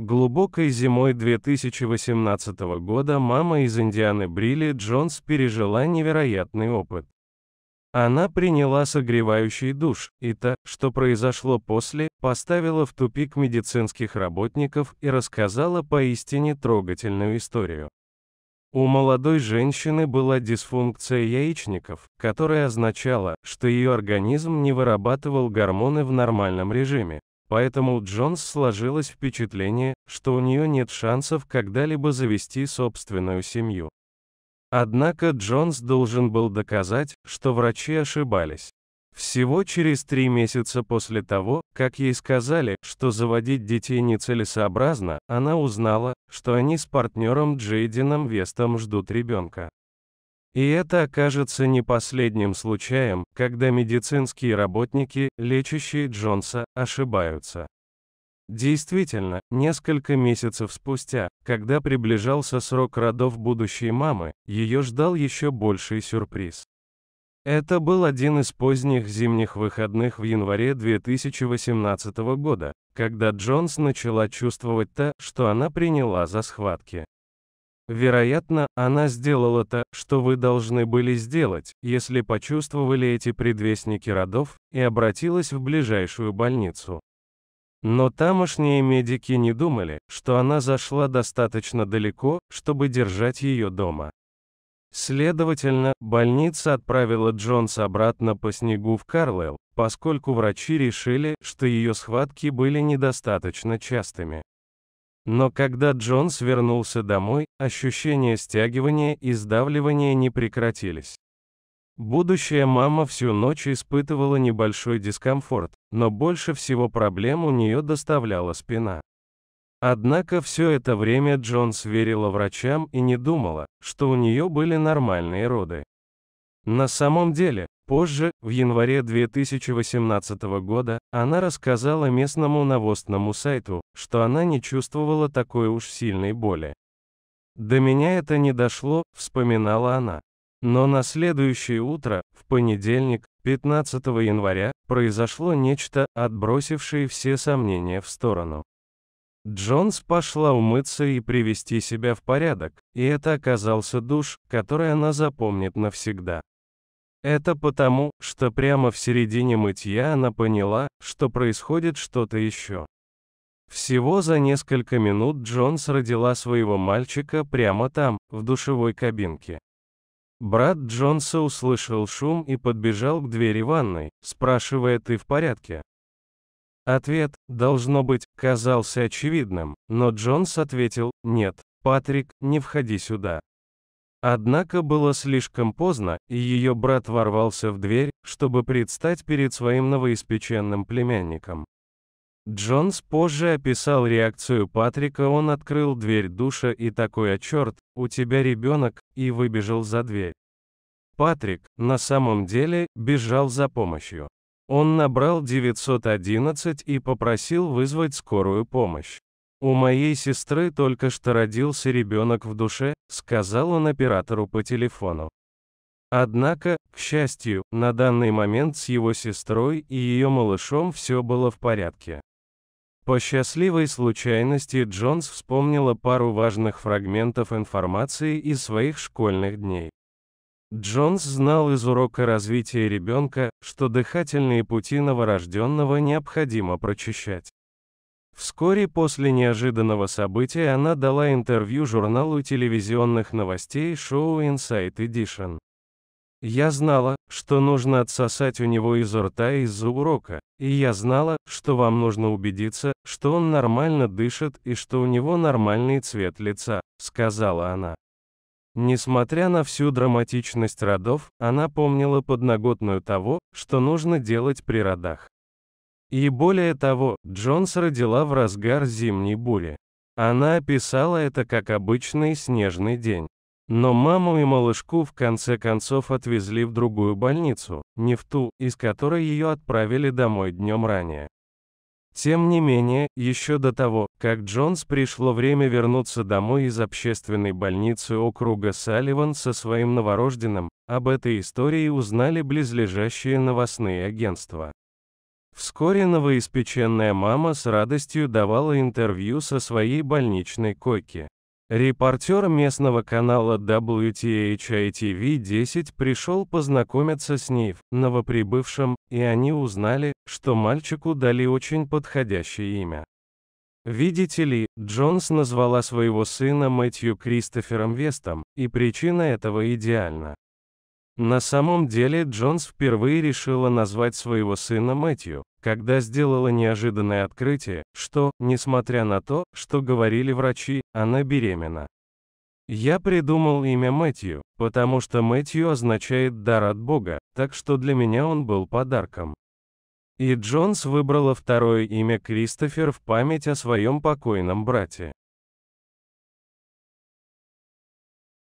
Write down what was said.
Глубокой зимой 2018 года мама из Индианы Брилли Джонс пережила невероятный опыт. Она приняла согревающий душ, и то, что произошло после, поставила в тупик медицинских работников и рассказала поистине трогательную историю. У молодой женщины была дисфункция яичников, которая означала, что ее организм не вырабатывал гормоны в нормальном режиме, Поэтому у Джонс сложилось впечатление, что у нее нет шансов когда-либо завести собственную семью. Однако Джонс должен был доказать, что врачи ошибались. Всего через три месяца после того, как ей сказали, что заводить детей нецелесообразно, она узнала, что они с партнером Джейдином Вестом ждут ребенка. И это окажется не последним случаем, когда медицинские работники, лечащие Джонса, ошибаются. Действительно, несколько месяцев спустя, когда приближался срок родов будущей мамы, ее ждал еще больший сюрприз. Это был один из поздних зимних выходных в январе 2018 года, когда Джонс начала чувствовать то, что она приняла за схватки. Вероятно, она сделала то, что вы должны были сделать, если почувствовали эти предвестники родов, и обратилась в ближайшую больницу. Но тамошние медики не думали, что она зашла достаточно далеко, чтобы держать ее дома. Следовательно, больница отправила Джонс обратно по снегу в Карлайл, поскольку врачи решили, что ее схватки были недостаточно частыми. Но когда Джонс вернулся домой, ощущения стягивания и сдавливания не прекратились. Будущая мама всю ночь испытывала небольшой дискомфорт, но больше всего проблем у нее доставляла спина. Однако все это время Джонс верила врачам и не думала, что у нее были нормальные роды. На самом деле, Позже, в январе 2018 года, она рассказала местному новостному сайту, что она не чувствовала такой уж сильной боли. «До меня это не дошло», — вспоминала она. Но на следующее утро, в понедельник, 15 января, произошло нечто, отбросившее все сомнения в сторону. Джонс пошла умыться и привести себя в порядок, и это оказался душ, который она запомнит навсегда. Это потому, что прямо в середине мытья она поняла, что происходит что-то еще. Всего за несколько минут Джонс родила своего мальчика прямо там, в душевой кабинке. Брат Джонса услышал шум и подбежал к двери ванной, спрашивая «ты в порядке?». Ответ, должно быть, казался очевидным, но Джонс ответил «нет, Патрик, не входи сюда». Однако было слишком поздно, и ее брат ворвался в дверь, чтобы предстать перед своим новоиспеченным племянником. Джонс позже описал реакцию Патрика, он открыл дверь душа и такой «А черт, у тебя ребенок», и выбежал за дверь. Патрик, на самом деле, бежал за помощью. Он набрал 911 и попросил вызвать скорую помощь. «У моей сестры только что родился ребенок в душе», — сказал он оператору по телефону. Однако, к счастью, на данный момент с его сестрой и ее малышом все было в порядке. По счастливой случайности Джонс вспомнила пару важных фрагментов информации из своих школьных дней. Джонс знал из урока развития ребенка, что дыхательные пути новорожденного необходимо прочищать. Вскоре после неожиданного события она дала интервью журналу телевизионных новостей шоу Inside Edition. Я знала, что нужно отсосать у него из рта из-за урока, и я знала, что вам нужно убедиться, что он нормально дышит и что у него нормальный цвет лица, сказала она. Несмотря на всю драматичность родов, она помнила подноготную того, что нужно делать при родах. И более того, Джонс родила в разгар зимней бури. Она описала это как обычный снежный день. Но маму и малышку в конце концов отвезли в другую больницу, не в ту, из которой ее отправили домой днем ранее. Тем не менее, еще до того, как Джонс пришло время вернуться домой из общественной больницы округа Салливан со своим новорожденным, об этой истории узнали близлежащие новостные агентства. Вскоре новоиспеченная мама с радостью давала интервью со своей больничной койки. Репортер местного канала WTHI-TV10 пришел познакомиться с ней, новоприбывшим, и они узнали, что мальчику дали очень подходящее имя. Видите ли, Джонс назвала своего сына Мэтью Кристофером Вестом, и причина этого идеальна. На самом деле Джонс впервые решила назвать своего сына Мэтью, когда сделала неожиданное открытие, что, несмотря на то, что говорили врачи, она беременна. Я придумал имя Мэтью, потому что Мэтью означает «дар от Бога», так что для меня он был подарком. И Джонс выбрала второе имя Кристофер в память о своем покойном брате.